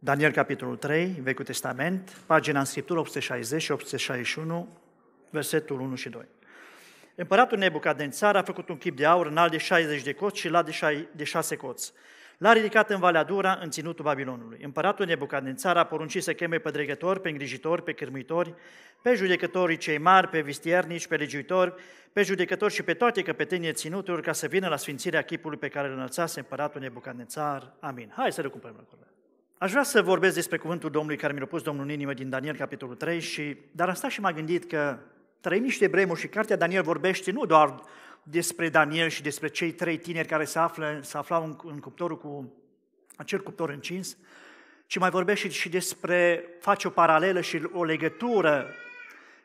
Daniel, capitolul 3, Vechiul Testament, pagina în Scriptură 860 și 861, versetul 1 și 2. Împăratul Nebucadențar a făcut un chip de aur înalt de 60 de coți și la de 6 coți. L-a ridicat în Valea Dura, în ținutul Babilonului. Împăratul Nebucadențar a poruncit să cheme pe dregători, pe îngrijitori, pe cârmuitori, pe judecătorii cei mari, pe vistiernici, pe legiuitori, pe judecători și pe toate căpetenie ținuturilor ca să vină la sfințirea chipului pe care îl înălțase împăratul Nebucadențar. Amin. Hai să recuperăm lucrurile. Aș vrea să vorbesc despre cuvântul Domnului care mi-l-a pus Domnul în inimă din Daniel, capitolul 3, și, dar asta și m-am gândit că trăim niște vremuri și cartea Daniel vorbește nu doar despre Daniel și despre cei trei tineri care se, află, se aflau în, în cuptorul cu acel cuptor încins, ci mai vorbește și despre, face o paralelă și o legătură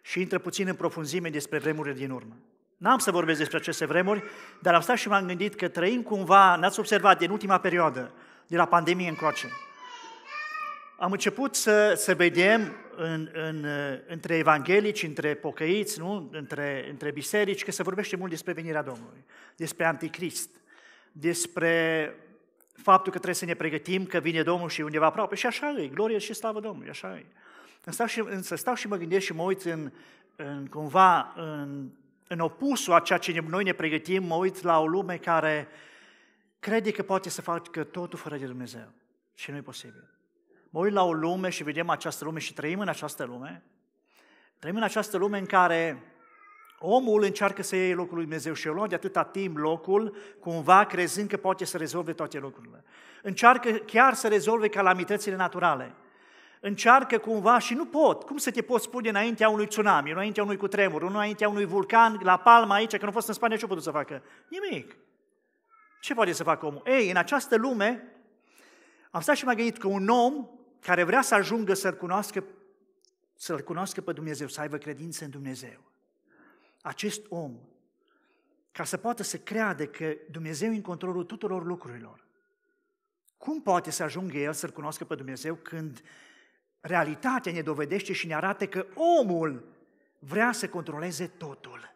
și intră puțin în profunzime despre vremurile din urmă. N-am să vorbesc despre aceste vremuri, dar am stat și m-am gândit că trăim cumva, n-ați observat, din ultima perioadă, de la pandemie încoace, am început să, să vedem în, în, între evanghelici, între pocăiți, nu? Între, între biserici, că se vorbește mult despre venirea Domnului, despre anticrist, despre faptul că trebuie să ne pregătim, că vine Domnul și undeva aproape. Și așa e, glorie și slavă Domnului, așa e. Stau și, stau și mă gândesc și mă uit în, în cumva în, în opusul a ceea ce noi ne pregătim, mă uit la o lume care crede că poate să facă totul fără de Dumnezeu. Și nu e posibil mă uit la o lume și vedem această lume și trăim în această lume, trăim în această lume în care omul încearcă să iei locul lui Dumnezeu și el de atâta timp locul, cumva crezând că poate să rezolve toate lucrurile. Încearcă chiar să rezolve calamitățile naturale. Încearcă cumva și nu pot. Cum să te poți spune înaintea unui tsunami, înaintea unui cutremur, înaintea unui vulcan, la Palma aici, că nu a fost în Spania, ce putut să facă? Nimic. Ce poate să facă omul? Ei, în această lume, am stat și m-am gândit că un om care vrea să ajungă să-L cunoască, să-L cunoască pe Dumnezeu, să aibă credință în Dumnezeu, acest om, ca să poată să creadă că Dumnezeu e în controlul tuturor lucrurilor, cum poate să ajungă el să-L cunoască pe Dumnezeu când realitatea ne dovedește și ne arată că omul vrea să controleze totul?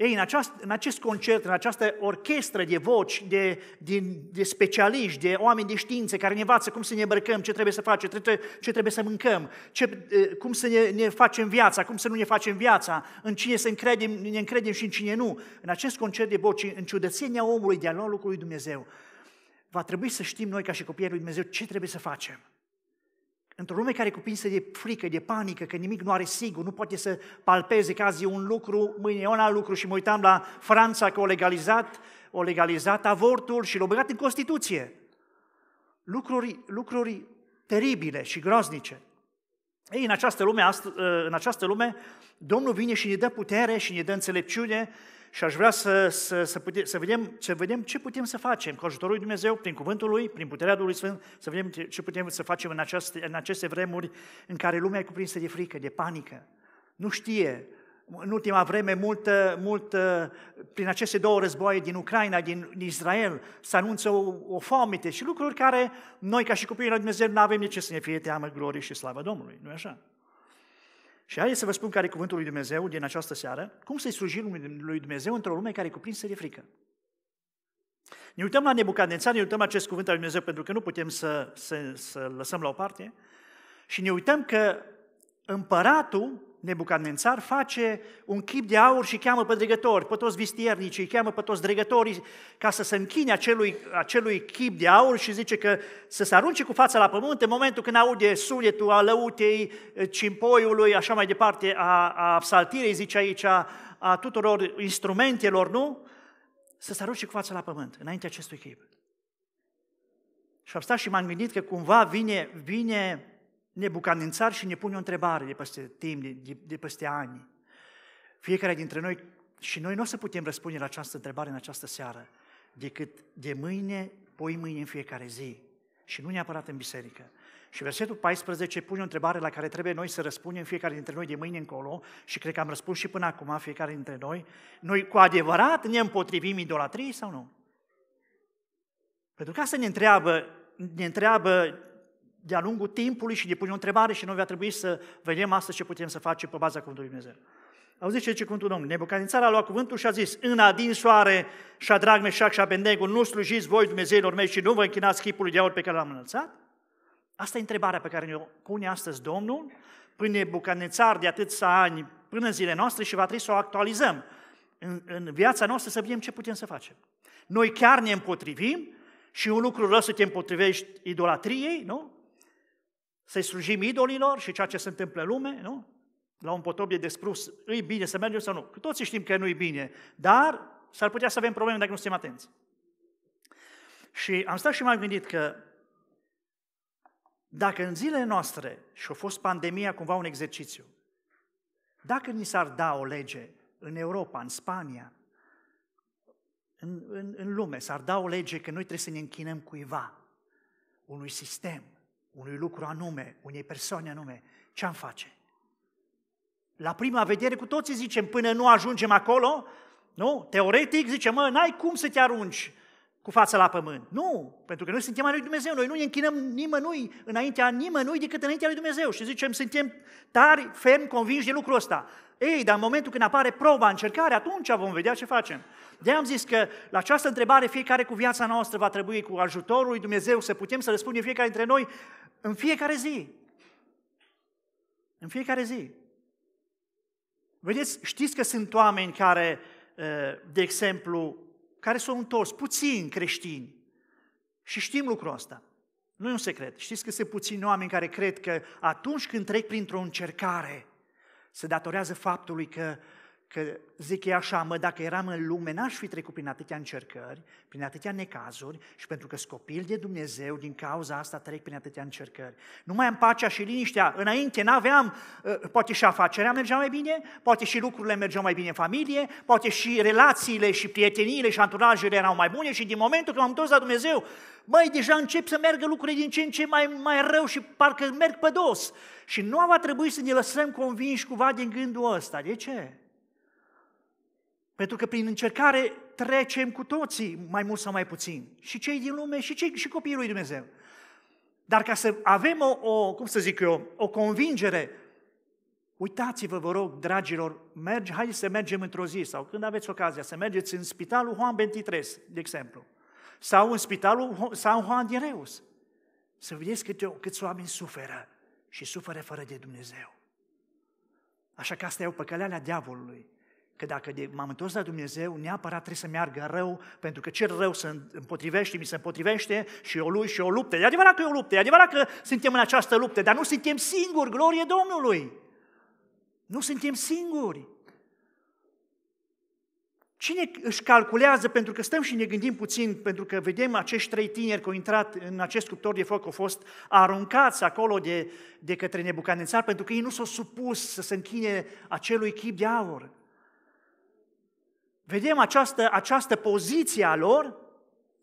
Ei, în, aceast, în acest concert, în această orchestră de voci, de, de, de specialiști, de oameni de știință care ne învață cum să ne îmbrăcăm, ce trebuie să facem, ce trebuie, ce trebuie să mâncăm, ce, cum să ne, ne facem viața, cum să nu ne facem viața, în cine să încredem, ne încredem și în cine nu. În acest concert de voci, în ciudățenia omului de a lua lui Dumnezeu, va trebui să știm noi ca și copiii lui Dumnezeu ce trebuie să facem într-o lume care e cuprinsă de frică, de panică, că nimic nu are sigur, nu poate să palpeze că azi e un lucru, mâine e un alt lucru și mă uitam la Franța că o legalizat, o legalizat avortul și l-a băgat în Constituție. Lucruri, lucruri teribile și groaznice. Ei, în această, lume, în această lume, Domnul vine și ne dă putere și ne dă înțelepciune și aș vrea să, să, să, pute, să, vedem, să vedem ce putem să facem cu ajutorul lui Dumnezeu, prin cuvântul Lui, prin puterea Duhului Sfânt, să vedem ce putem să facem în aceste, în aceste vremuri în care lumea e cuprinsă de frică, de panică. Nu știe, în ultima vreme, mult, mult, prin aceste două războaie din Ucraina, din, Israel, se anunță o, o foamete și lucruri care noi, ca și copiii lui Dumnezeu, nu avem nici ce să ne fie teamă, glorie și slavă Domnului. nu e așa? Și hai să vă spun care e cuvântul lui Dumnezeu din această seară, cum să-i slujim lui Dumnezeu într-o lume care e cuprinsă de frică. Ne uităm la Nebucadnețar, ne uităm la acest cuvânt al lui Dumnezeu, pentru că nu putem să, să, să lăsăm la o parte, și ne uităm că împăratul Nebucadnețar face un chip de aur și cheamă pe dregători, pe toți vistiernicii, îi cheamă pe toți dregătorii ca să se închine acelui, acelui chip de aur și zice că să se arunce cu fața la pământ în momentul când aude sunetul alăutei, eh, cimpoiului, așa mai departe, a, a saltirei, zice aici, a, a tuturor instrumentelor, nu? Să se arunce cu fața la pământ, înaintea acestui chip. Și am stat și m-am gândit că cumva vine, vine nebucanințar și ne pune o întrebare de peste timp, de, de, de peste ani. Fiecare dintre noi și noi nu o să putem răspunde la această întrebare în această seară, decât de mâine, poi mâine în fiecare zi și nu neapărat în biserică. Și versetul 14 pune o întrebare la care trebuie noi să răspundem fiecare dintre noi de mâine încolo și cred că am răspuns și până acum fiecare dintre noi. Noi cu adevărat ne împotrivim idolatriei sau nu? Pentru că asta ne întreabă, ne întreabă de-a lungul timpului și pune o întrebare și noi va trebui să vedem astăzi ce putem să facem pe baza Cuvântului Dumnezeu. Auziți ce zice cuvântul Domnului? Nebucadnețar a luat cuvântul și a zis, în adin soare și a drag meșac și abendego, nu slujiți voi Dumnezeilor mei și nu vă închinați chipului de aur pe care l-am înălțat? Asta e întrebarea pe care ne-o pune astăzi Domnul, prin Nebucadnețar de atâția ani până în zilele noastre și va trebui să o actualizăm în, în viața noastră să vedem ce putem să facem. Noi chiar ne împotrivim și un lucru rău să te împotrivești idolatriei, nu? Să-i slujim idolilor și ceea ce se întâmplă în lume, nu? La un potop de desprus, îi bine să mergem sau nu? Că toți știm că nu-i bine, dar s-ar putea să avem probleme dacă nu suntem atenți. Și am stat și m-am gândit că dacă în zilele noastre, și a fost pandemia cumva un exercițiu, dacă ni s-ar da o lege în Europa, în Spania, în, în, în lume, s-ar da o lege că noi trebuie să ne închinăm cuiva, unui sistem, unui lucru anume, unei persoane anume, ce am face? La prima vedere cu toții zicem, până nu ajungem acolo, nu? Teoretic zicem, mă, n-ai cum să te arunci cu fața la pământ. Nu, pentru că noi suntem al lui Dumnezeu, noi nu ne închinăm nimănui înaintea nimănui decât înaintea lui Dumnezeu și zicem, suntem tari, ferm, convinși de lucrul ăsta. Ei, dar în momentul când apare proba, încercare, atunci vom vedea ce facem de am zis că la această întrebare fiecare cu viața noastră va trebui cu ajutorul lui Dumnezeu să putem să răspundem fiecare dintre noi în fiecare zi. În fiecare zi. Vedeți, știți că sunt oameni care, ă, de exemplu, care sunt întors, puțini creștini. Și știm lucrul ăsta. Nu e un secret. Știți că sunt puțini oameni care cred că atunci când trec printr-o încercare, se datorează faptului că uh, că zic ei așa, mă, dacă eram în lume, n-aș fi trecut prin atâtea încercări, prin atâtea necazuri și pentru că scopil de Dumnezeu, din cauza asta trec prin atâtea încercări. Nu mai am pacea și liniștea. Înainte n-aveam, uh, poate și afacerea mergea mai bine, poate și lucrurile mergeau mai bine în familie, poate și relațiile și prieteniile și anturajele erau mai bune și din momentul când m-am întors la Dumnezeu, băi, deja încep să meargă lucrurile din ce în ce mai, mai rău și parcă merg pe dos. Și nu va trebui să ne lăsăm convinși cuva din gândul ăsta. De ce? Pentru că prin încercare trecem cu toții, mai mult sau mai puțin. Și cei din lume și, cei, și copiii lui Dumnezeu. Dar ca să avem o, o, cum să zic eu, o convingere, uitați-vă, vă rog, dragilor, merge, hai să mergem într-o zi sau când aveți ocazia să mergeți în spitalul Juan 23, de exemplu, sau în spitalul San Juan din Reus, să vedeți câte, câți oameni suferă și suferă fără de Dumnezeu. Așa că asta e o a diavolului că dacă m-am întors la Dumnezeu, neapărat trebuie să meargă rău, pentru că cel rău se împotrivește, mi se împotrivește și o lui și o luptă. E adevărat că e o luptă, e adevărat că suntem în această luptă, dar nu suntem singuri, glorie Domnului! Nu suntem singuri! Cine își calculează, pentru că stăm și ne gândim puțin, pentru că vedem acești trei tineri care au intrat în acest cuptor de foc, au fost aruncați acolo de, de către Nebucanețar, pentru că ei nu s-au supus să se închine acelui chip de aur. Vedem această, această poziție a lor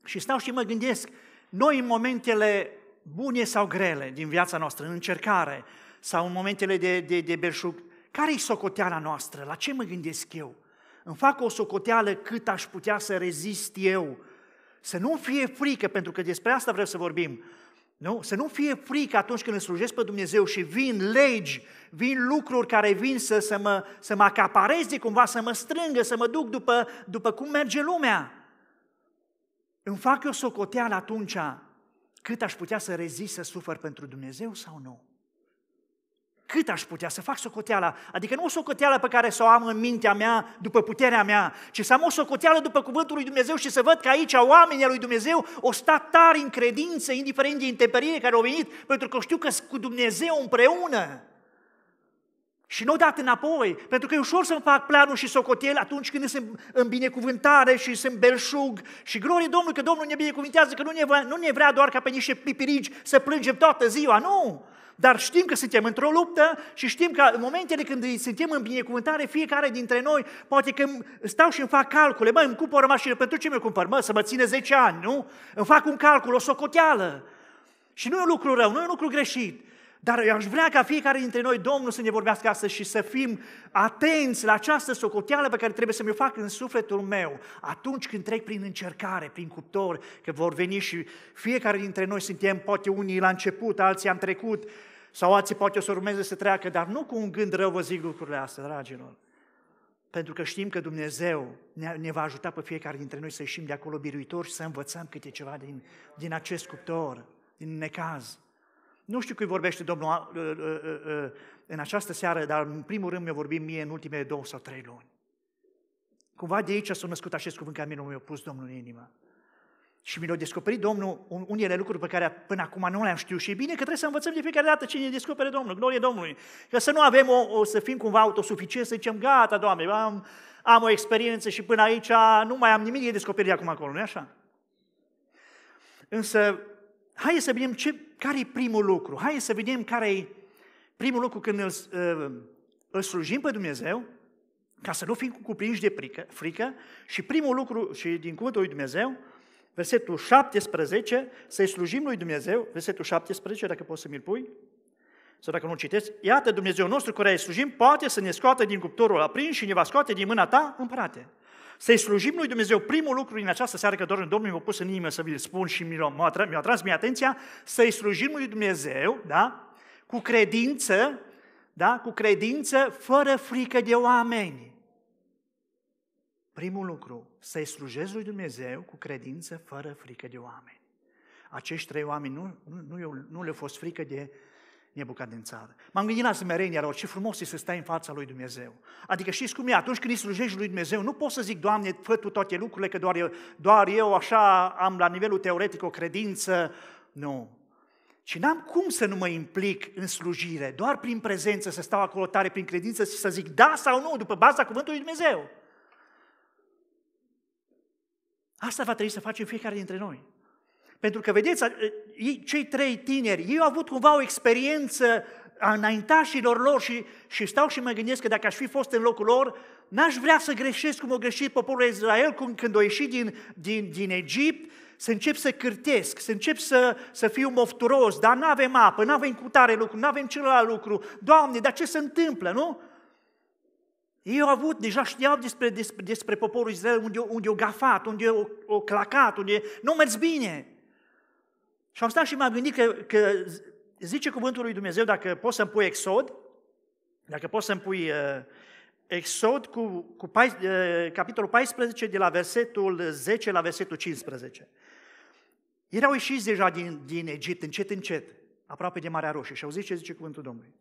și stau și mă gândesc, noi în momentele bune sau grele din viața noastră, în încercare, sau în momentele de, de, de belșug, care e socoteala noastră? La ce mă gândesc eu? Îmi fac o socoteală cât aș putea să rezist eu, să nu fie frică, pentru că despre asta vreau să vorbim, nu? Să nu fie frică atunci când îl slujesc pe Dumnezeu și vin legi, vin lucruri care vin să, să, mă, să mă acapareze cumva, să mă strângă, să mă duc după, după cum merge lumea. Îmi fac eu socoteală atunci cât aș putea să rezist să sufăr pentru Dumnezeu sau nu? cât aș putea să fac socoteala, adică nu o socoteală pe care să o am în mintea mea, după puterea mea, ci să am o socoteală după cuvântul lui Dumnezeu și să văd că aici oamenii lui Dumnezeu o sta tari în credință, indiferent de intemperie care au venit, pentru că știu că cu Dumnezeu împreună. Și nu dat înapoi, pentru că e ușor să-mi fac planul și socotel atunci când sunt în binecuvântare și sunt belșug. Și glorie Domnului că Domnul ne binecuvintează, că nu ne, vrea, nu ne vrea doar ca pe niște pipirici să plângem toată ziua, nu! Dar știm că suntem într-o luptă și știm că în momentele când suntem în binecuvântare, fiecare dintre noi, poate că stau și îmi fac calcule, mă, îmi cumpăr o mașină, pentru ce mi-o cumpăr? Mă, să mă ține 10 ani, nu? Îmi fac un calcul, o socoteală. Și nu e un lucru rău, nu e un lucru greșit. Dar eu aș vrea ca fiecare dintre noi, Domnul, să ne vorbească astăzi și să fim atenți la această socoteală pe care trebuie să-mi o fac în sufletul meu atunci când trec prin încercare, prin cuptor, că vor veni și fiecare dintre noi suntem, poate unii la început, alții am trecut, sau alții poate o să urmeze să treacă, dar nu cu un gând rău vă zic lucrurile astea, dragilor. Pentru că știm că Dumnezeu ne, va ajuta pe fiecare dintre noi să ieșim de acolo biruitori și să învățăm câte ceva din, din acest cuptor, din necaz. Nu știu cui vorbește Domnul ă, ă, ă, în această seară, dar în primul rând mi-a vorbit mie în ultimele două sau trei luni. Cumva de aici s-a născut acest cuvânt care mi-a pus Domnul în inimă. Și mi l-a descoperit Domnul unele lucruri pe care până acum nu le-am știut. Și e bine că trebuie să învățăm de fiecare dată ce descopere Domnul, glorie Domnului. Că să nu avem o, o să fim cumva autosuficienți, să zicem, gata, Doamne, am, am o experiență și până aici nu mai am nimic de descoperit acum acolo, nu așa? Însă hai să vedem ce, care e primul lucru. Hai să vedem care e primul lucru când îl, uh, îl slujim pe Dumnezeu, ca să nu fim cuprinși de frică, frică și primul lucru și din cuvântul lui Dumnezeu, versetul 17, să-i slujim lui Dumnezeu, versetul 17, dacă poți să mi-l pui, sau dacă nu citesc, iată Dumnezeu nostru care îi slujim poate să ne scoată din cuptorul aprins și ne va scoate din mâna ta, împărate. Să-i slujim lui Dumnezeu, primul lucru în această seară, că Domnul mi-a pus în inimă să vi-l spun și mi-a, mi atras mie atenția, să-i slujim lui Dumnezeu, da? Cu credință, da? Cu credință, fără frică de oameni. Primul lucru, să-i slujezi lui Dumnezeu cu credință, fără frică de oameni. Acești trei oameni nu, nu, nu, nu le au fost frică de Nebucadnețar. M-am gândit la smerenia lor, ce frumos e să stai în fața lui Dumnezeu. Adică știți cum e, atunci când îi slujești lui Dumnezeu, nu poți să zic, Doamne, fă Tu toate lucrurile, că doar eu, doar eu așa am la nivelul teoretic o credință. Nu. Și n-am cum să nu mă implic în slujire, doar prin prezență, să stau acolo tare prin credință și să zic da sau nu, după baza cuvântului lui Dumnezeu. Asta va trebui să facem fiecare dintre noi. Pentru că, vedeți, cei trei tineri, ei au avut cumva o experiență a înaintașilor lor și, și stau și mă gândesc că dacă aș fi fost în locul lor, n-aș vrea să greșesc cum a greșit poporul Israel cum, când au ieșit din, din, din Egipt, să încep să cârtesc, să încep să, să fiu mofturos, dar nu avem apă, nu avem cutare lucru, nu avem celălalt lucru. Doamne, dar ce se întâmplă, nu? Ei au avut, deja știau despre, despre, despre poporul Israel unde, unde o gafat, unde o, o clacat, unde nu mers bine. Și am stat și m-am gândit că, că zice cuvântul lui Dumnezeu, dacă poți să-mi pui exod, dacă poți să-mi pui uh, exod cu, cu 14, uh, capitolul 14, de la versetul 10 la versetul 15. Erau ieșiți deja din, din Egipt, încet, încet, aproape de Marea Roșie. Și zis ce zice cuvântul Domnului.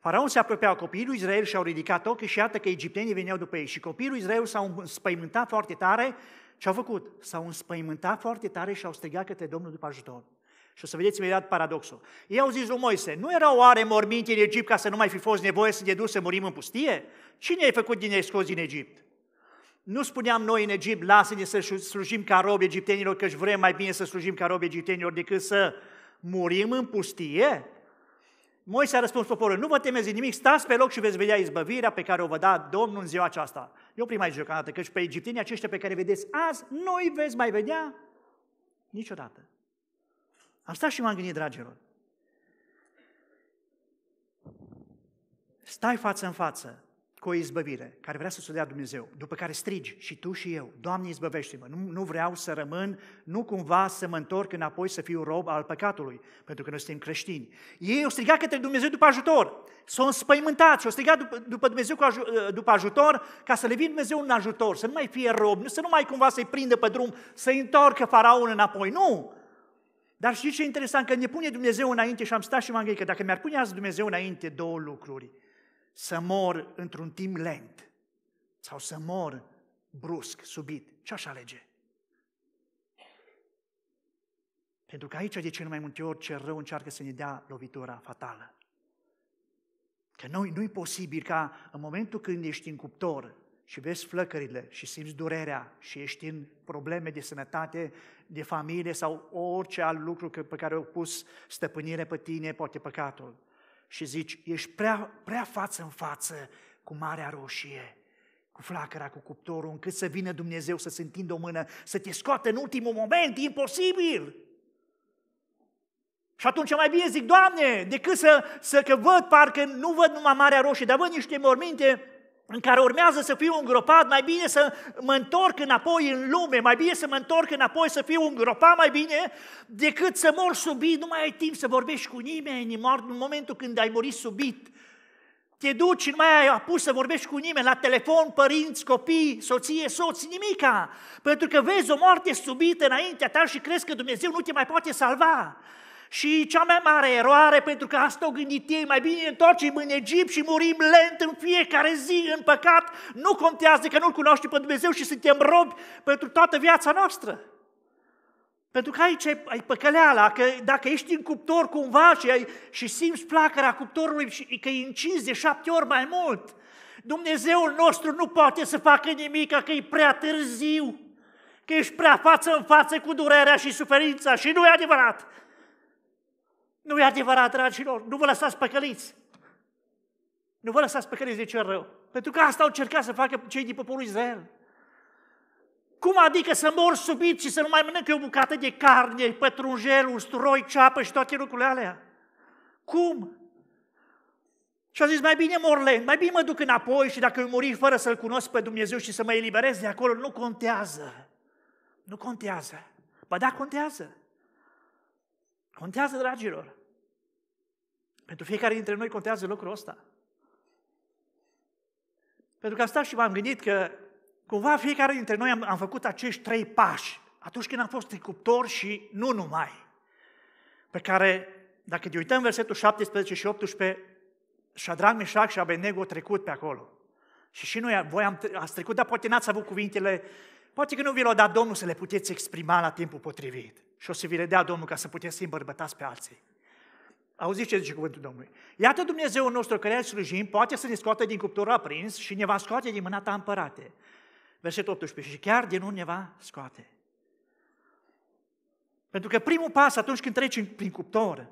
Faraon se apropia copiii lui Israel și au ridicat ochii și iată că egiptenii veneau după ei. Și copiii lui Israel s-au înspăimântat foarte tare. Ce au făcut? S-au înspăimântat foarte tare și au strigat către Domnul după ajutor. Și o să vedeți imediat paradoxul. Ei au zis lui Moise, nu erau oare morminte în Egipt ca să nu mai fi fost nevoie să ne duci să murim în pustie? Cine ai făcut din ei scos din Egipt? Nu spuneam noi în Egipt, lasă-ne să slujim ca robi egiptenilor, își vrem mai bine să slujim ca robi egiptenilor decât să murim în pustie? Moise a răspuns poporul, nu vă temeți nimic, stați pe loc și veți vedea izbăvirea pe care o vă da Domnul în ziua aceasta. Eu prima aici că căci pe egiptenii aceștia pe care vedeți azi, noi veți mai vedea niciodată. Am stat și m-am gândit, dragilor, stai față în față cu o izbăvire care vrea să se dea Dumnezeu, după care strigi și tu și eu, Doamne izbăvește-mă, nu, nu vreau să rămân, nu cumva să mă întorc înapoi să fiu rob al păcatului, pentru că noi suntem creștini. Ei o striga către Dumnezeu după ajutor, s-au înspăimântat o striga după, după Dumnezeu cu aj- eh, după ajutor ca să le vină Dumnezeu în ajutor, să nu mai fie rob, să nu mai cumva să-i prindă pe drum, să-i întorcă faraonul înapoi, nu! Dar știți ce e interesant? Că ne pune Dumnezeu înainte și am stat și m-am gândit că dacă mi-ar pune azi Dumnezeu înainte două lucruri, să mor într-un timp lent sau să mor brusc, subit, Ce aș alege. Pentru că aici de cel mai multe ori cel rău încearcă să ne dea lovitura fatală. Că noi, nu-i posibil ca în momentul când ești în cuptor, și vezi flăcările și simți durerea și ești în probleme de sănătate, de familie sau orice alt lucru pe care au pus stăpânire pe tine, poate păcatul. Și zici, ești prea, prea față în față cu Marea Roșie, cu flacăra, cu cuptorul, încât să vină Dumnezeu să-ți întindă o mână, să te scoată în ultimul moment, e imposibil! Și atunci mai bine zic, Doamne, decât să, să că văd, parcă nu văd numai Marea Roșie, dar văd niște morminte în care urmează să fiu îngropat, mai bine să mă întorc înapoi în lume, mai bine să mă întorc înapoi să fiu îngropat mai bine, decât să mor subit, nu mai ai timp să vorbești cu nimeni în momentul când ai murit subit. Te duci nu mai ai apus să vorbești cu nimeni, la telefon, părinți, copii, soție, soț, nimica. Pentru că vezi o moarte subită înaintea ta și crezi că Dumnezeu nu te mai poate salva. Și cea mai mare eroare, pentru că asta o gândit ei, mai bine întoarcem în Egipt și murim lent în fiecare zi în păcat, nu contează că nu-L cunoaștem pe Dumnezeu și suntem robi pentru toată viața noastră. Pentru că aici ai, păcăleala, că dacă ești în cuptor cumva și, ai, și simți placarea cuptorului și că e încins de șapte ori mai mult, Dumnezeul nostru nu poate să facă nimic, că e prea târziu, că ești prea față în față cu durerea și suferința și nu e adevărat. Nu e adevărat, dragilor, nu vă lăsați păcăliți. Nu vă lăsați păcăliți de cel rău. Pentru că asta au încercat să facă cei din poporul Israel. Cum adică să mor subit și să nu mai mănânc o bucată de carne, pătrunjel, usturoi, ceapă și toate lucrurile alea? Cum? Și a zis, mai bine mor lent, mai bine mă duc înapoi și dacă eu muri fără să-L cunosc pe Dumnezeu și să mă eliberez de acolo, nu contează. Nu contează. Ba da, contează. Contează, dragilor. Pentru fiecare dintre noi contează lucrul ăsta. Pentru că am stat și m-am gândit că cumva fiecare dintre noi am, am făcut acești trei pași atunci când am fost tricuptor și nu numai. Pe care, dacă te uităm versetul 17 și 18, Șadrag, Mișac și Abednego au trecut pe acolo. Și și noi, voi am, ați trecut, dar poate n-ați avut cuvintele, poate că nu vi l-a dat Domnul să le puteți exprima la timpul potrivit. Și o să vi le dea Domnul ca să puteți să îmbărbătați pe alții. Auziți ce zice cuvântul Domnului. Iată Dumnezeu nostru care îl slujim, poate să ne scoată din cuptorul aprins și ne va scoate din mâna ta împărate. Versetul 18. Și chiar din nu ne va scoate. Pentru că primul pas atunci când treci prin cuptor,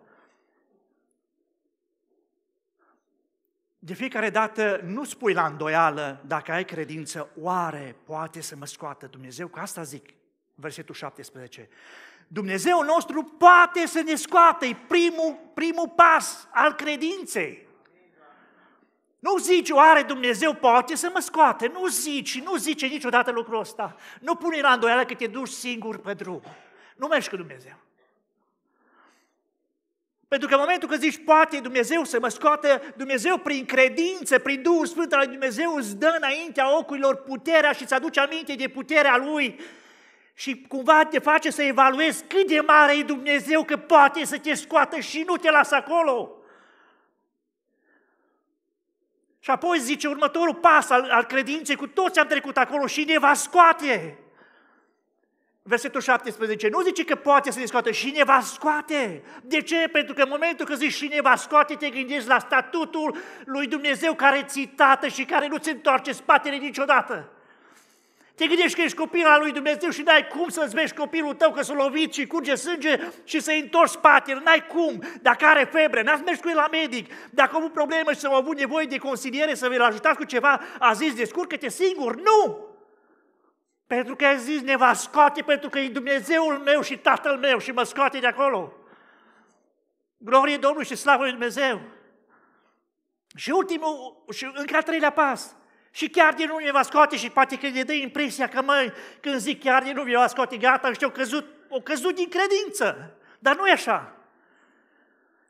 de fiecare dată nu spui la îndoială dacă ai credință, oare poate să mă scoată Dumnezeu? Că asta zic, versetul 17. Dumnezeu nostru poate să ne scoată, e primul, primul pas al credinței. Nu zici, oare Dumnezeu poate să mă scoate? Nu zici, nu zice niciodată lucrul ăsta. Nu pune la îndoială că te duci singur pe drum. Nu mergi cu Dumnezeu. Pentru că în momentul când zici, poate Dumnezeu să mă scoate, Dumnezeu prin credință, prin Duhul Sfânt al lui Dumnezeu îți dă înaintea ochilor puterea și îți aduce aminte de puterea Lui și cumva te face să evaluezi cât de mare e Dumnezeu că poate să te scoată și nu te lasă acolo. Și apoi zice următorul pas al, al credinței, cu toți am trecut acolo și ne va scoate. Versetul 17, nu zice că poate să ne scoate, și ne va scoate. De ce? Pentru că în momentul când zici și ne va scoate, te gândești la statutul lui Dumnezeu care ți tată și care nu ți întoarce spatele niciodată. Te gândești că ești copil al lui Dumnezeu și n-ai cum să-ți vezi copilul tău că s-a lovit și curge sânge și să-i întorci spatele. N-ai cum. Dacă are febră, n-ați mers cu el la medic. Dacă au avut probleme și s-au avut nevoie de consiliere să vi-l ajutați cu ceva, a zis, descurcă-te singur. Nu! Pentru că a zis, ne va scoate, pentru că e Dumnezeul meu și Tatăl meu și mă scoate de acolo. Glorie Domnului și slavă lui Dumnezeu! Și ultimul, și încă a treilea pas, și chiar din unii va scoate și poate că ne dă impresia că, măi, când zic chiar din unii va scoate, gata, și au căzut, au căzut din credință. Dar nu e așa.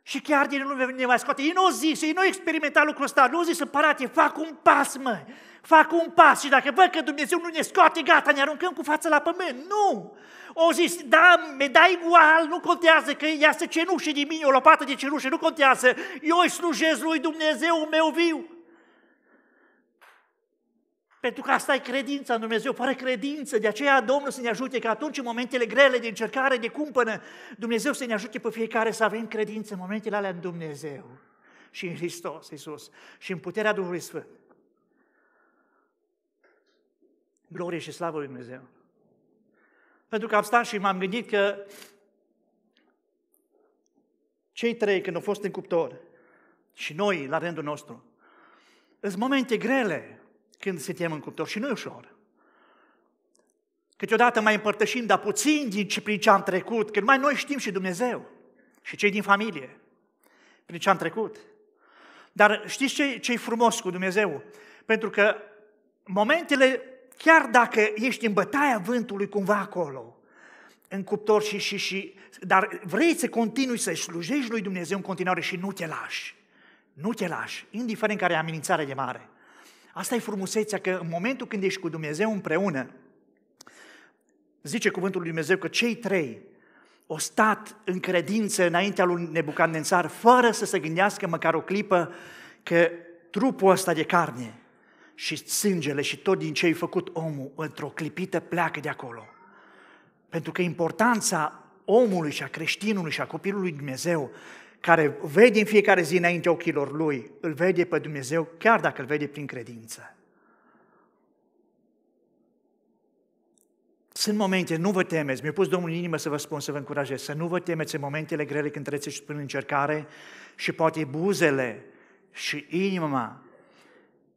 Și chiar din lume ne mai scoate. Ei nu zis, ei nu experimentat lucrul ăsta, nu zis împărate, fac un pas, mă, fac un pas. Și dacă văd că Dumnezeu nu ne scoate, gata, ne aruncăm cu fața la pământ. Nu! O zis, da, me da igual, nu contează că iasă cenușe din mine, o lopată de cenușe, nu contează. Eu îi slujez lui Dumnezeu meu viu. Pentru că asta e credința în Dumnezeu, fără credință. De aceea Domnul să ne ajute că atunci, în momentele grele de încercare, de cumpănă, Dumnezeu să ne ajute pe fiecare să avem credință în momentele alea în Dumnezeu și în Hristos Iisus și în puterea Duhului Sfânt. Glorie și slavă lui Dumnezeu! Pentru că am stat și m-am gândit că cei trei când au fost în cuptor și noi la rândul nostru, sunt momente grele, când suntem în cuptor și nu e ușor. Câteodată mai împărtășim, dar puțin din ce, prin ce am trecut, că mai noi știm și Dumnezeu și cei din familie, prin ce am trecut. Dar știți ce, ce e frumos cu Dumnezeu? Pentru că momentele, chiar dacă ești în bătaia vântului cumva acolo, în cuptor și, și, și, dar vrei să continui să slujești lui Dumnezeu în continuare și nu te lași. Nu te lași, indiferent care e amenințare de mare. Asta e frumusețea, că în momentul când ești cu Dumnezeu împreună, zice cuvântul lui Dumnezeu că cei trei o stat în credință înaintea lui Nebucadnețar, fără să se gândească măcar o clipă că trupul ăsta de carne și sângele și tot din ce ai făcut omul, într-o clipită pleacă de acolo. Pentru că importanța omului și a creștinului și a copilului Dumnezeu care vede în fiecare zi înaintea ochilor lui, îl vede pe Dumnezeu, chiar dacă îl vede prin credință. Sunt momente, nu vă temeți, mi-a pus Domnul în inimă să vă spun, să vă încurajez, să nu vă temeți în momentele grele când treceți prin încercare și poate buzele și inima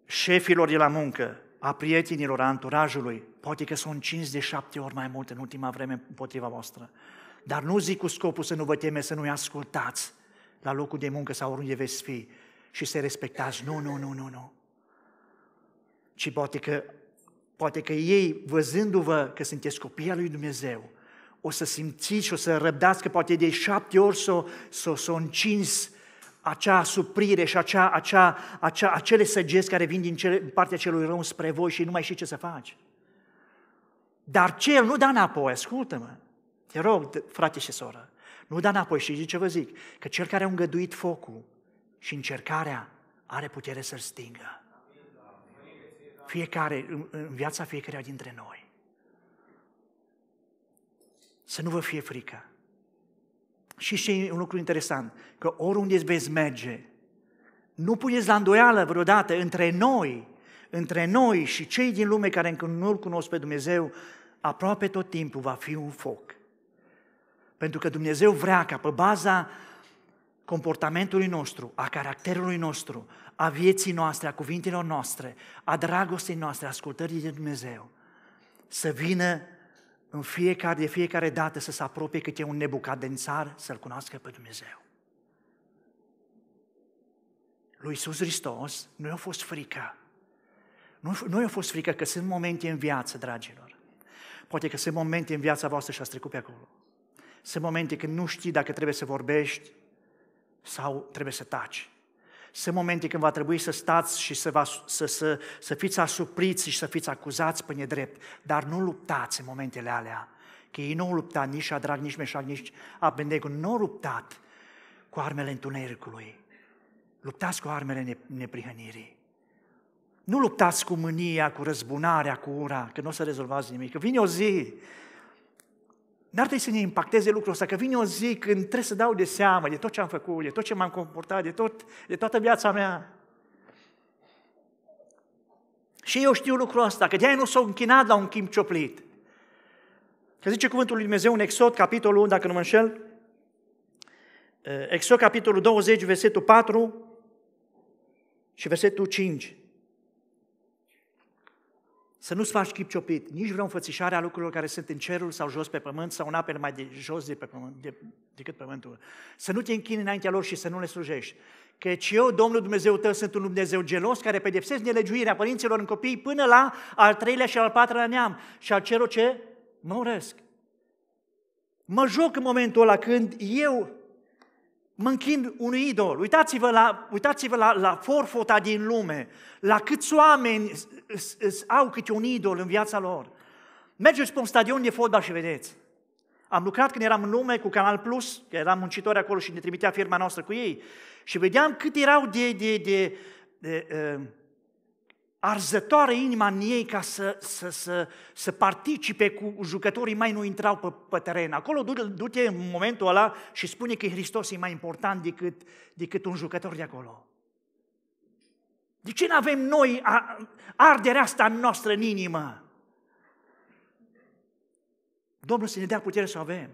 șefilor de la muncă, a prietenilor, a anturajului, poate că sunt 5 de 7 ori mai mult în ultima vreme împotriva voastră. Dar nu zic cu scopul să nu vă temeți, să nu-i ascultați, la locul de muncă sau oriunde veți fi și să respectați. Nu, nu, nu, nu, nu. Ci poate că, poate că ei, văzându-vă că sunteți copii al lui Dumnezeu, o să simțiți și o să răbdați că poate de șapte ori să o încins acea suprire și acea, acea, acea, acele săgeți care vin din cele, partea celui rău spre voi și nu mai știi ce să faci. Dar cel nu da înapoi, ascultă-mă. Te rog, frate și soră, nu da înapoi și ce vă zic, că cel care a îngăduit focul și încercarea are putere să-l stingă. Fiecare, în viața fiecăruia dintre noi. Să nu vă fie frică. Și și un lucru interesant, că oriunde veți merge, nu puneți la îndoială vreodată între noi, între noi și cei din lume care încă nu-L cunosc pe Dumnezeu, aproape tot timpul va fi un foc. Pentru că Dumnezeu vrea ca pe baza comportamentului nostru, a caracterului nostru, a vieții noastre, a cuvintelor noastre, a dragostei noastre, a ascultării de Dumnezeu, să vină în fiecare, de fiecare dată să se apropie câte un nebucat din țar să-L cunoască pe Dumnezeu. Lui Iisus Hristos nu i-a fost frică. Nu, nu i-a fost frică că sunt momente în viață, dragilor. Poate că sunt momente în viața voastră și ați trecut pe acolo sunt momente când nu știi dacă trebuie să vorbești sau trebuie să taci. Sunt momente când va trebui să stați și să, va, să, să, să fiți asupriți și să fiți acuzați pe nedrept, dar nu luptați în momentele alea, că ei nu au luptat nici Adrag, nici Meșac, nici Abednego, nu au luptat cu armele întunericului. Luptați cu armele neprihănirii. Nu luptați cu mânia, cu răzbunarea, cu ura, că nu o să rezolvați nimic. Că vine o zi N-ar trebui să ne impacteze lucrul ăsta, că vine o zi când trebuie să dau de seamă de tot ce am făcut, de tot ce m-am comportat, de, tot, de toată viața mea. Și eu știu lucrul ăsta, că de-aia nu s-au închinat la un chim cioplit. Că zice cuvântul lui Dumnezeu în Exod, capitolul, dacă nu mă înșel, eh, Exod, capitolul 20, versetul 4 și versetul 5. Să nu-ți faci ciopit, nici vreo înfățișare a lucrurilor care sunt în cerul sau jos pe pământ sau în apele mai de jos de pe pământ, de, decât pământul. Să nu te închini înaintea lor și să nu le slujești. Căci eu, Domnul Dumnezeu tău, sunt un Dumnezeu gelos care pedepsesc nelegiuirea părinților în copii până la al treilea și al patrulea neam și al celor ce mă urăsc. Mă joc în momentul ăla când eu mă închin unui idol. Uitați-vă la, uitați-vă la, la forfota din lume, la câți oameni au câte un idol în viața lor. Mergeți pe un stadion de fotbal și vedeți. Am lucrat când eram în lume cu Canal Plus, că eram muncitor acolo și ne trimitea firma noastră cu ei, și vedeam cât erau de, de, de, de, de uh, arzătoare inima în ei ca să, să, să, să participe cu jucătorii mai nu intrau pe, pe teren. Acolo du-te în momentul ăla și spune că Hristos e mai important decât, decât un jucător de acolo. De ce nu avem noi arderea asta noastră în inimă? Domnul să ne dea putere să o avem.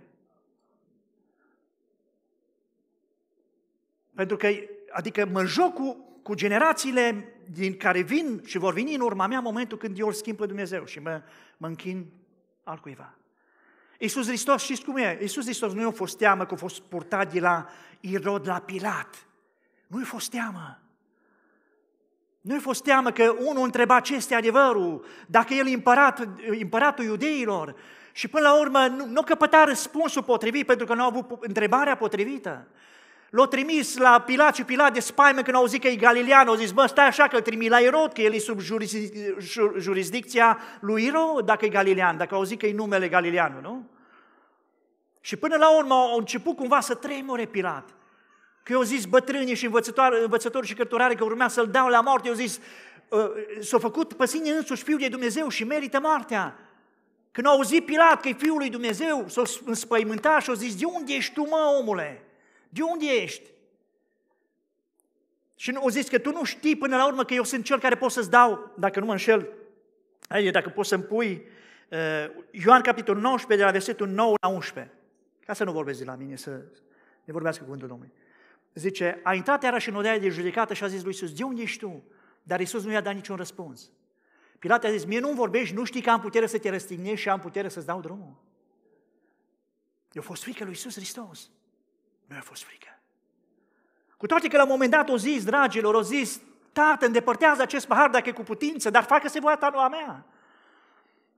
Pentru că, adică mă joc cu cu generațiile din care vin și vor veni în urma mea momentul când eu îl schimb pe Dumnezeu și mă, mă închin altcuiva. Iisus Hristos, știți cum e? Iisus Hristos nu i-a fost teamă că a fost purtat de la Irod la Pilat. Nu i-a fost teamă. Nu i-a fost teamă că unul întreba ce este adevărul, dacă el e împărat, împăratul iudeilor. Și până la urmă nu, nu căpăta răspunsul potrivit pentru că nu a avut întrebarea potrivită. L-a trimis la Pilat și Pilat de spaimă când au zis că e galilean, au zis, bă, stai așa că îl trimi la Irod, că el e sub jurisdicția lui Irod, dacă e galilean, dacă au zis că e numele galileanul, nu? Și până la urmă au început cumva să tremure Pilat. Că eu zis bătrânii și învățători, și cărturare că urmea să-l dau la moarte, eu zis, ă, s-a făcut pe sine însuși Fiul de Dumnezeu și merită moartea. Când au auzit Pilat că e Fiul lui Dumnezeu, s-a înspăimântat și au zis, de unde ești tu, mă, omule? De unde ești? Și o zis că tu nu știi până la urmă că eu sunt cel care pot să-ți dau, dacă nu mă înșel, Haide, dacă poți să-mi pui uh, Ioan capitolul 19, de la versetul 9 la 11. Ca să nu vorbesc de la mine, să ne vorbească cuvântul Domnului. Zice, a intrat iarăși în odaia de judecată și a zis lui Iisus, de unde ești tu? Dar Iisus nu i-a dat niciun răspuns. Pilat a zis, mie nu vorbești, nu știi că am putere să te răstignești și am putere să-ți dau drumul. Eu fost frică lui Iisus Hristos. Nu a fost frică. Cu toate că la un moment dat o zis, dragilor, o zis, Tată, îndepărtează acest pahar dacă e cu putință, dar facă-se voia ta, nu a mea.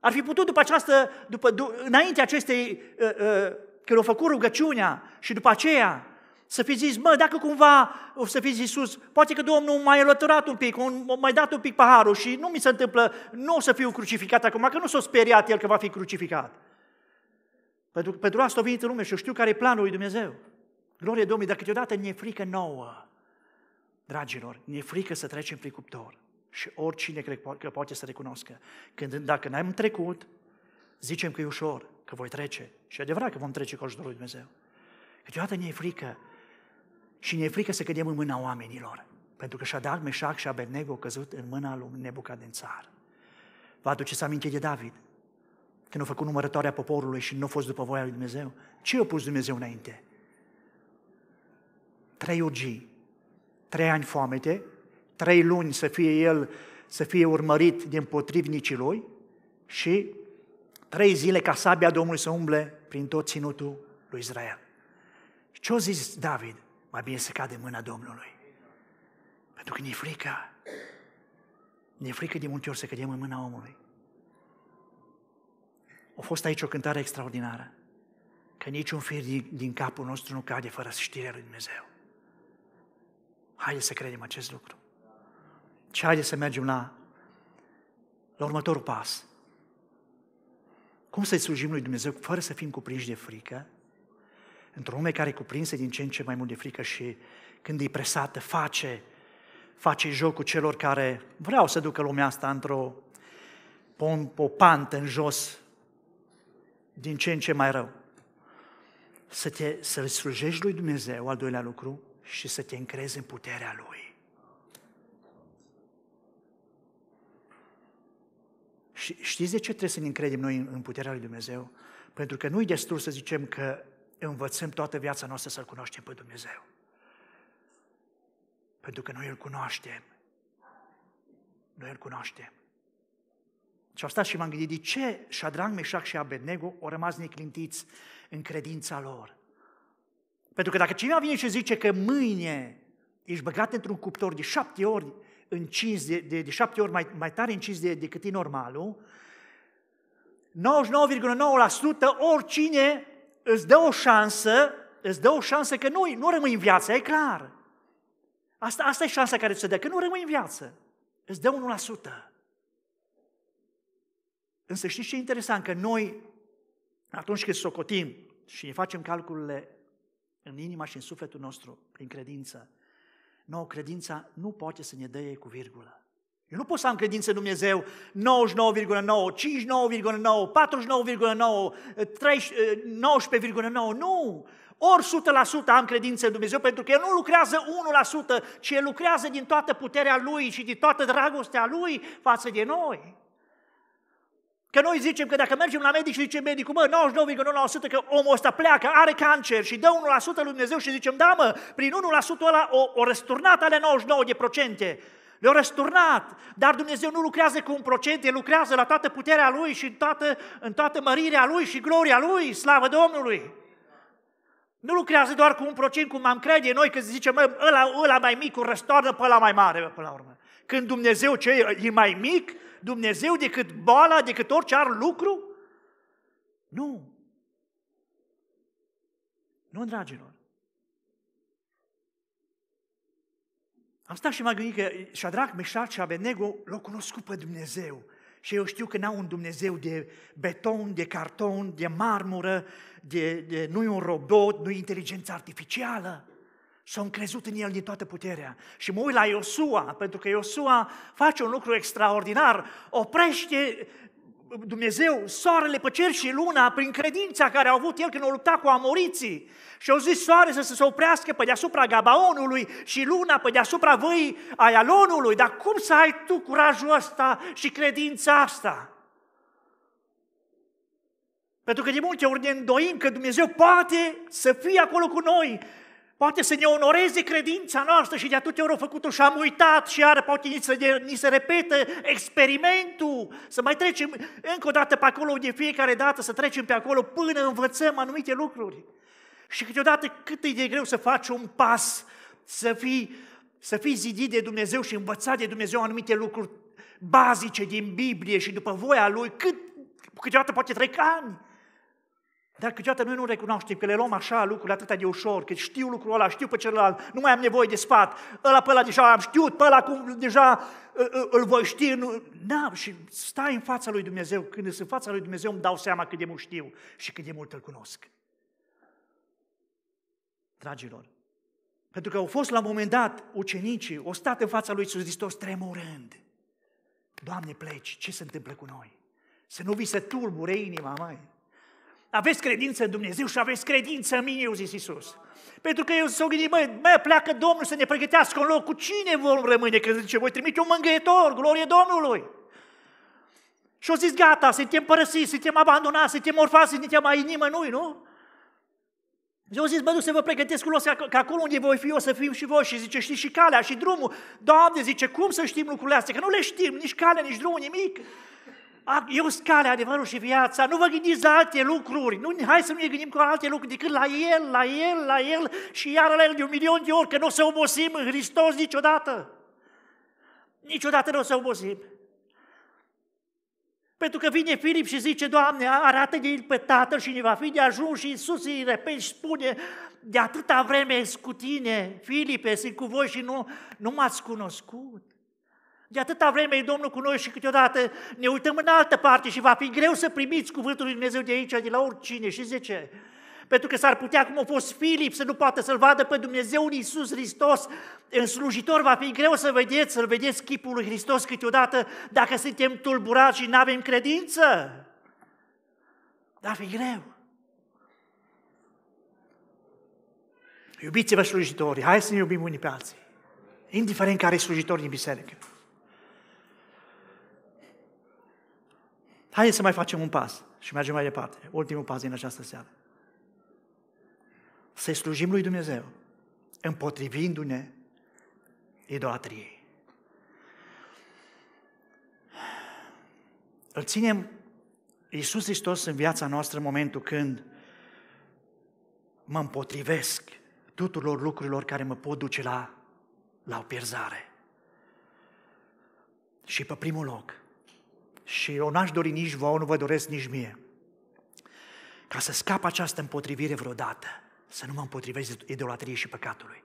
Ar fi putut după această, după, du, înainte acestei, uh, uh, când au făcut rugăciunea și după aceea, să fi zis, mă, dacă cumva o să fi zis Iisus, poate că Domnul m-a elăturat un pic, m-a mai dat un pic paharul și nu mi se întâmplă, nu o să fiu crucificat acum, că nu s-a speriat El că va fi crucificat. Pentru, pentru asta a venit în lume și eu știu care e planul lui Dumnezeu. Glorie Domnului, dar câteodată ne e frică nouă. Dragilor, ne e frică să trecem prin cuptor. Și oricine cred că poate să recunoască. Când, dacă n-am trecut, zicem că e ușor, că voi trece. Și adevărat că vom trece cu ajutorul lui Dumnezeu. Câteodată ne e frică și ne e frică să cădem în mâna oamenilor. Pentru că și-a dat Meșac și Abednego au căzut în mâna lui Nebucadențar. Vă aduceți aminte de David, când a făcut numărătoarea poporului și nu a fost după voia lui Dumnezeu? Ce a pus Dumnezeu înainte? trei urgii, trei ani foamete, trei luni să fie el, să fie urmărit din potrivnicii lui și trei zile ca sabia Domnului să umble prin tot ținutul lui Israel. Ce o zis David? Mai bine să cade mâna Domnului. Pentru că ne frică. Ne frică de multe ori să cădem în mâna omului. A fost aici o cântare extraordinară. Că niciun fir din, din capul nostru nu cade fără știrea lui Dumnezeu. Haideți să credem acest lucru. Și haideți să mergem la, la următorul pas. Cum să-i slujim lui Dumnezeu fără să fim cuprinși de frică? Într-o lume care cuprinsă din ce în ce mai mult de frică și când e presată, face, face jocul celor care vreau să ducă lumea asta într-o o pantă în jos, din ce în ce mai rău. Să, te, să slujești lui Dumnezeu, al doilea lucru, și să te încrezi în puterea Lui. Și știți de ce trebuie să ne încredem noi în puterea Lui Dumnezeu? Pentru că nu-i destul să zicem că învățăm toată viața noastră să-L cunoaștem pe Dumnezeu. Pentru că noi îl cunoaștem. Noi îl cunoaștem. Și am stat și m-am gândit, de ce Shadrach, Meșac și Abednego au rămas neclintiți în credința lor? Pentru că dacă cineva vine și zice că mâine ești băgat într-un cuptor de șapte ori, în cinci de, de, de șapte ori mai, mai tare în cinci de, decât e normalul, 99,9% oricine îți dă o șansă, îți dă o șansă că nu, nu rămâi în viață, e clar. Asta, asta e șansa care ți se dă, că nu rămâi în viață. Îți dă 1%. Însă știți ce e interesant? Că noi, atunci când socotim și ne facem calculele în inima și în sufletul nostru, prin credință. Nouă, credința nu poate să ne dăie cu virgulă. Eu nu pot să am credință în Dumnezeu 99,9, 59,9, 49,9, 19,9. Nu! Ori 100% am credință în Dumnezeu, pentru că El nu lucrează 1%, ci El lucrează din toată puterea Lui și din toată dragostea Lui față de noi. Că noi zicem că dacă mergem la medic și zicem medicul, mă, 99,9% că omul ăsta pleacă, are cancer și dă 1% lui Dumnezeu și zicem, da mă, prin 1% ăla o, o răsturnat ale 99%. Le-au răsturnat, dar Dumnezeu nu lucrează cu un procent, El lucrează la toată puterea Lui și în toată, în toată mărirea Lui și gloria Lui, slavă Domnului! Nu lucrează doar cu un procent, cum am crede noi, că zicem, mă, ăla, ăla mai mic, o răstoarnă pe ăla mai mare, până la urmă. Când Dumnezeu ce e mai mic, Dumnezeu decât boala, decât orice ar lucru? Nu. Nu, dragilor. Am stat și m-am gândit că Shadrach, Meșac și Abednego l-au cunoscut pe Dumnezeu. Și eu știu că n-au un Dumnezeu de beton, de carton, de marmură, de, de, nu e un robot, nu e inteligență artificială. Și au crezut în el din toată puterea. Și mă uit la Iosua, pentru că Iosua face un lucru extraordinar. Oprește Dumnezeu, soarele pe cer și luna, prin credința care au avut el când au luptat cu amoriții. Și au zis soare să se oprească pe deasupra Gabaonului și luna pe deasupra văii Aialonului. Dar cum să ai tu curajul ăsta și credința asta? Pentru că de multe ori ne îndoim că Dumnezeu poate să fie acolo cu noi poate să ne onoreze credința noastră și de atâtea ori au făcut-o și am uitat și iar poate ni se, ni se repete experimentul, să mai trecem încă o dată pe acolo de fiecare dată, să trecem pe acolo până învățăm anumite lucruri. Și câteodată cât e de greu să faci un pas, să fii, să fii zidit de Dumnezeu și învățat de Dumnezeu anumite lucruri bazice din Biblie și după voia Lui, cât, câteodată poate trec ani. Dar câteodată noi nu recunoaștem că le luăm așa lucrurile atât de ușor, că știu lucrul ăla, știu pe celălalt, nu mai am nevoie de sfat, ăla pe ăla deja am știut, pe ăla cum deja ă, ă, îl voi ști. Nu, na, da, și stai în fața lui Dumnezeu, când sunt în fața lui Dumnezeu îmi dau seama cât de mult știu și cât de mult îl cunosc. Dragilor, pentru că au fost la un moment dat ucenicii, au stat în fața lui Iisus Hristos tremurând. Doamne, pleci, ce se întâmplă cu noi? Să nu vi se tulbure inima, mai. Aveți credință în Dumnezeu și aveți credință în mine, eu zis Iisus. Pentru că eu s-o gândit, mă, mă, pleacă Domnul să ne pregătească un loc, cu cine vom rămâne? Că zice, voi trimite un mângâietor, glorie Domnului! Și au zis, gata, suntem părăsiți, suntem abandonați, suntem orfați, suntem mai inimă noi, nu? Și au zis, mă duc să vă pregătesc cu loc, că acolo unde voi fi, o să fim și voi. Și zice, știți și calea și drumul. Doamne, zice, cum să știm lucrurile astea? Că nu le știm, nici calea, nici drumul, nimic eu sunt calea, adevărul și viața, nu vă gândiți la alte lucruri, nu, hai să nu ne gândim cu alte lucruri decât la El, la El, la El și iar la El de un milion de ori, că nu o să obosim în Hristos niciodată. Niciodată nu o să obosim. Pentru că vine Filip și zice, Doamne, arată de el pe Tatăl și ne va fi de ajuns și Iisus îi repede și spune, de atâta vreme sunt cu tine, Filipe, sunt cu voi și nu, nu m-ați cunoscut. De atâta vreme e Domnul cu noi și câteodată ne uităm în altă parte și va fi greu să primiți cuvântul lui Dumnezeu de aici, de la oricine. Și de ce? Pentru că s-ar putea, cum a fost Filip, să nu poată să-L vadă pe Dumnezeu în Iisus Hristos. În slujitor va fi greu să vedeți, să-L vedeți chipul lui Hristos câteodată dacă suntem tulburați și nu avem credință. Dar fi greu. Iubiți-vă slujitorii, hai să ne iubim unii pe alții, indiferent care e slujitor din biserică. Haideți să mai facem un pas și mergem mai departe. Ultimul pas din această seară. Să-i slujim lui Dumnezeu, împotrivindu-ne idolatriei. Îl ținem Iisus Hristos în viața noastră în momentul când mă împotrivesc tuturor lucrurilor care mă pot duce la, la o pierzare. Și pe primul loc, și eu n-aș dori nici vouă, nu vă doresc nici mie. Ca să scap această împotrivire vreodată, să nu mă împotrivesc idolatriei și păcatului.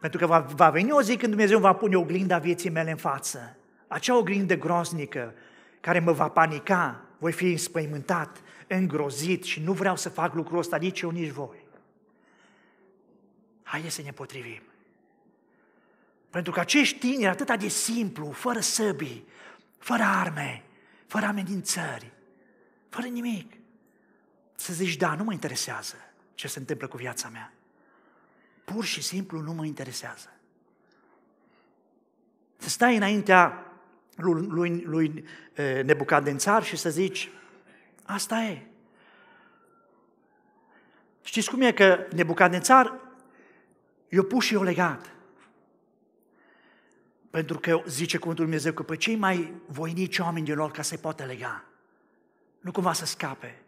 Pentru că va, va veni o zi când Dumnezeu va pune oglinda vieții mele în față, acea oglindă groaznică care mă va panica, voi fi înspăimântat, îngrozit și nu vreau să fac lucrul ăsta nici eu, nici voi. Haideți să ne potrivim. Pentru că acești tineri, atâta de simplu, fără săbii, fără arme, fără amenințări, fără nimic. Să zici, da, nu mă interesează ce se întâmplă cu viața mea. Pur și simplu nu mă interesează. Să stai înaintea lui, lui, lui Nebucadențar și să zici, asta e. Știți cum e că Nebucadențar i-a pus și i-a legat. Pentru că zice Cuvântul Dumnezeu că pe cei mai voinici oameni din lor ca să-i poată lega, nu cumva să scape.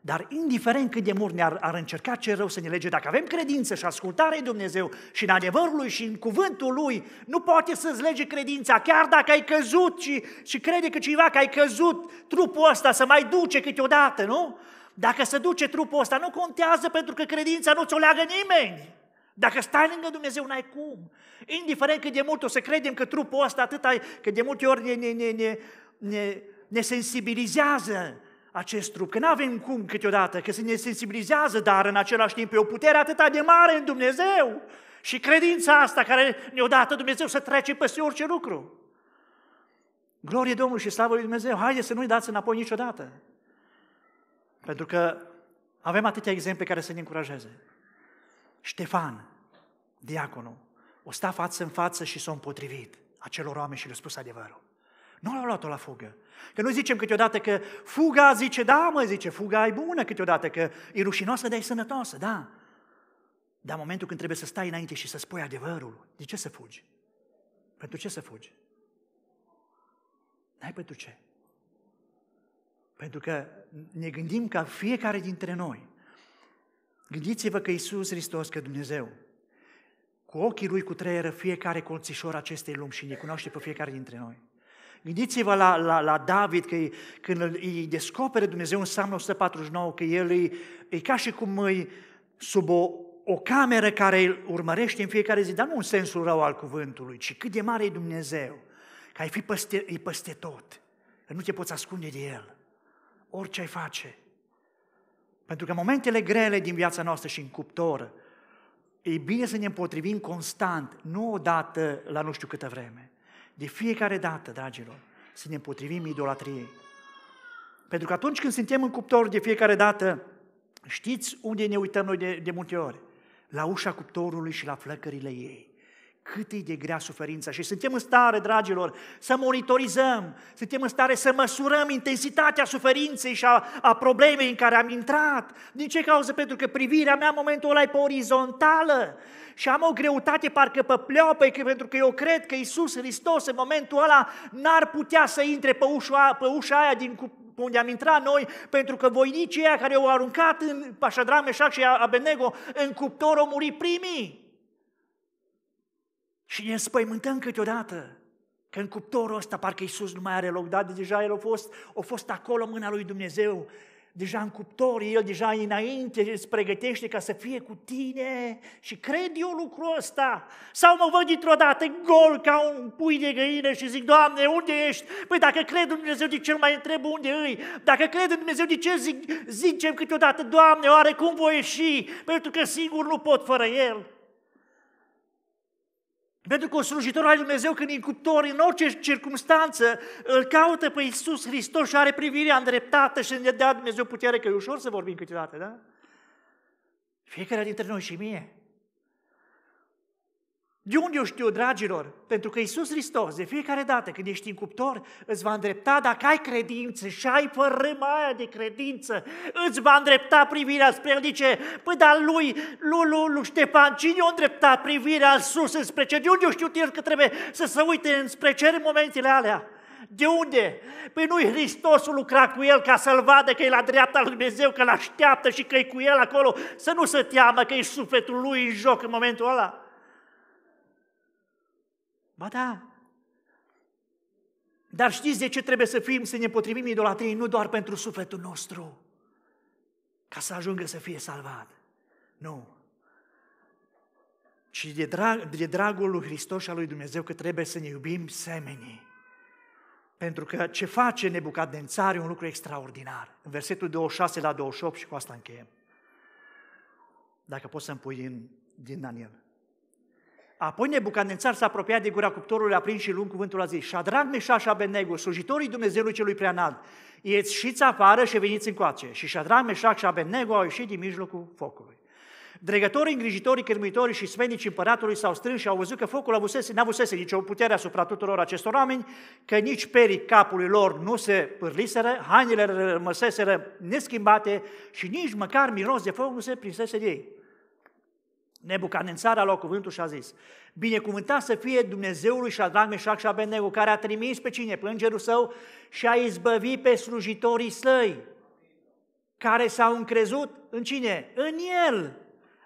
Dar indiferent cât de mult ne-ar ar încerca ce rău să ne lege, dacă avem credință și ascultare Dumnezeu și în adevărul Lui și în cuvântul Lui, nu poate să-ți lege credința, chiar dacă ai căzut și, și crede că cineva că ai căzut, trupul ăsta să mai duce câteodată, nu? Dacă se duce trupul ăsta, nu contează pentru că credința nu ți-o leagă nimeni. Dacă stai lângă Dumnezeu, n-ai cum. Indiferent cât de mult o să credem că trupul ăsta ai, că de multe ori ne, ne, ne, ne, ne, ne sensibilizează acest trup, că nu avem cum câteodată, că se ne sensibilizează, dar în același timp e o putere atât de mare în Dumnezeu și credința asta care ne-o dată Dumnezeu să trece peste orice lucru. Glorie Domnului și slavă lui Dumnezeu! Haideți să nu-i dați înapoi niciodată! Pentru că avem atâtea exemple care să ne încurajeze. Ștefan, diaconul, o sta față în față și s-a împotrivit acelor oameni și le-a spus adevărul. Nu l-au luat-o la fugă. Că noi zicem câteodată că fuga, zice, da, mă, zice, fuga e bună câteodată, că e rușinoasă, dar e sănătoasă, da. Dar momentul când trebuie să stai înainte și să spui adevărul, de ce să fugi? Pentru ce să fugi? N-ai pentru ce. Pentru că ne gândim ca fiecare dintre noi Gândiți-vă că Isus Hristos, că Dumnezeu, cu ochii Lui cu treieră fiecare colțișor acestei lumi și ne cunoaște pe fiecare dintre noi. Gândiți-vă la, la, la David, că când îi descopere Dumnezeu în Psalmul 149, că el îi, e ca și cum îi sub o, o cameră care îl urmărește în fiecare zi, dar nu în sensul rău al cuvântului, ci cât de mare e Dumnezeu, că ai fi peste, e peste tot, că nu te poți ascunde de El, orice ai face. Pentru că momentele grele din viața noastră și în cuptor, e bine să ne împotrivim constant, nu odată la nu știu câtă vreme. De fiecare dată, dragilor, să ne împotrivim idolatriei. Pentru că atunci când suntem în cuptor de fiecare dată, știți unde ne uităm noi de, de multe ori? La ușa cuptorului și la flăcările ei cât e de grea suferința și suntem în stare, dragilor, să monitorizăm, suntem în stare să măsurăm intensitatea suferinței și a, a problemei în care am intrat. Din ce cauză? Pentru că privirea mea în momentul ăla e pe orizontală și am o greutate parcă pe pleopă, pentru că eu cred că Isus Hristos în momentul ăla n-ar putea să intre pe ușa, pe ușa aia din, cu unde am intrat noi, pentru că voinicii aia care au aruncat în Pașadrame Meșac și Abenego în cuptor au murit primii. Și ne înspăimântăm câteodată că în cuptorul ăsta parcă Iisus nu mai are loc, dar deci deja el a fost, a fost acolo mâna lui Dumnezeu, deja în cuptor, el deja înainte îți pregătește ca să fie cu tine și cred eu lucrul ăsta. Sau mă văd dintr-o dată gol ca un pui de găină și zic, Doamne, unde ești? Păi dacă cred în Dumnezeu, de ce mai întreb unde îi? Dacă cred în Dumnezeu, de ce zic, zicem câteodată, Doamne, oare cum voi ieși? Pentru că singur nu pot fără El. Pentru că o slujitor al Dumnezeu, când e cuptor, în orice circunstanță, îl caută pe Iisus Hristos și are privirea îndreptată și ne dea Dumnezeu putere, că e ușor să vorbim câteodată, da? Fiecare dintre noi și mie. De unde eu știu, dragilor? Pentru că Isus Hristos, de fiecare dată când ești în cuptor, îți va îndrepta, dacă ai credință și ai părâma aia de credință, îți va îndrepta privirea spre el, zice, păi dar lui, lui, lui, lui Ștefan, cine o îndrepta privirea sus spre cer? De unde eu știu el că trebuie să se uite spre cer în momentele alea? De unde? Păi nu-i Hristosul lucra cu el ca să-l vadă că e la dreapta lui Dumnezeu, că l-așteaptă și că e cu el acolo, să nu se teamă că e sufletul lui în joc în momentul ăla. Ba da! Dar știți de ce trebuie să fim, să ne potrivim idolatriei, nu doar pentru sufletul nostru, ca să ajungă să fie salvat. Nu. Ci de, drag, de dragul lui Hristos și al lui Dumnezeu că trebuie să ne iubim semenii. Pentru că ce face Nebucadnețar e un lucru extraordinar. În versetul 26 la 28 și cu asta încheiem. Dacă poți să-mi pui din, din Daniel. Apoi Nebucanețar s-a apropiat de gura cuptorului, a prins și lung cuvântul a zis, Șadrag, Meșa și Abednego, slujitorii Dumnezeului celui preanalt, ieșiți afară și veniți încoace. Și Șadrag, Meșac și Abednego au ieșit din mijlocul focului. Dregătorii, îngrijitorii, cărmuitorii și smenicii împăratului s-au strâns și au văzut că focul avusese, n-avusese nicio putere asupra tuturor acestor oameni, că nici perii capului lor nu se pârliseră, hainele rămăseseră neschimbate și nici măcar miros de foc nu se prinsese de ei. Nebucadențar a luat cuvântul și a zis, binecuvântat să fie Dumnezeului și Adrag, Meșac și Abednego, care a trimis pe cine? Plângerul său și a izbăvit pe slujitorii săi, care s-au încrezut în cine? În el.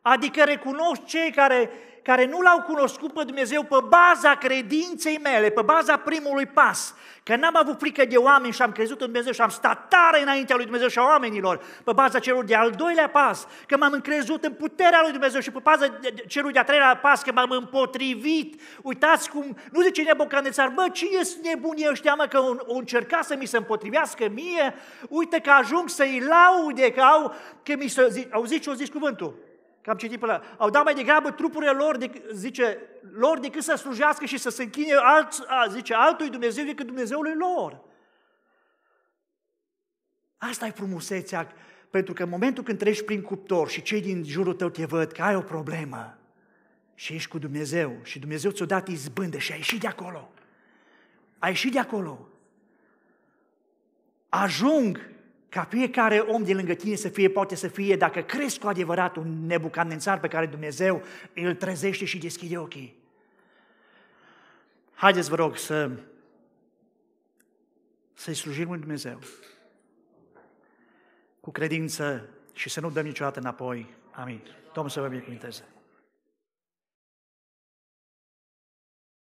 Adică recunosc cei care care nu l-au cunoscut pe Dumnezeu pe baza credinței mele, pe baza primului pas, că n-am avut frică de oameni și am crezut în Dumnezeu și am stat tare înaintea lui Dumnezeu și a oamenilor, pe baza celor de al doilea pas, că m-am încrezut în puterea lui Dumnezeu și pe baza celor de al treilea pas, că m-am împotrivit. Uitați cum, nu zice nebocanețar, bă, cine sunt nebunii ăștia, mă, că un încerca să mi se împotrivească mie, uite că ajung să-i laude, că au, că mi se, zis ce au zis cuvântul? Că am citit pe la... Au dat mai degrabă trupurile lor, de, zice, lor decât să slujească și să se închine alt, a, zice, altui Dumnezeu decât Dumnezeului lor. Asta e frumusețea, pentru că în momentul când treci prin cuptor și cei din jurul tău te văd că ai o problemă și ești cu Dumnezeu și Dumnezeu ți-o dat izbândă și ai ieșit de acolo. Ai ieșit de acolo. Ajung ca fiecare om de lângă tine să fie, poate să fie, dacă crezi cu adevărat un nebucandențar pe care Dumnezeu îl trezește și deschide ochii. Haideți, vă rog, să, să-i slujim lui Dumnezeu cu credință și să nu dăm niciodată înapoi. Amin. Domnul să vă binecuvânteze.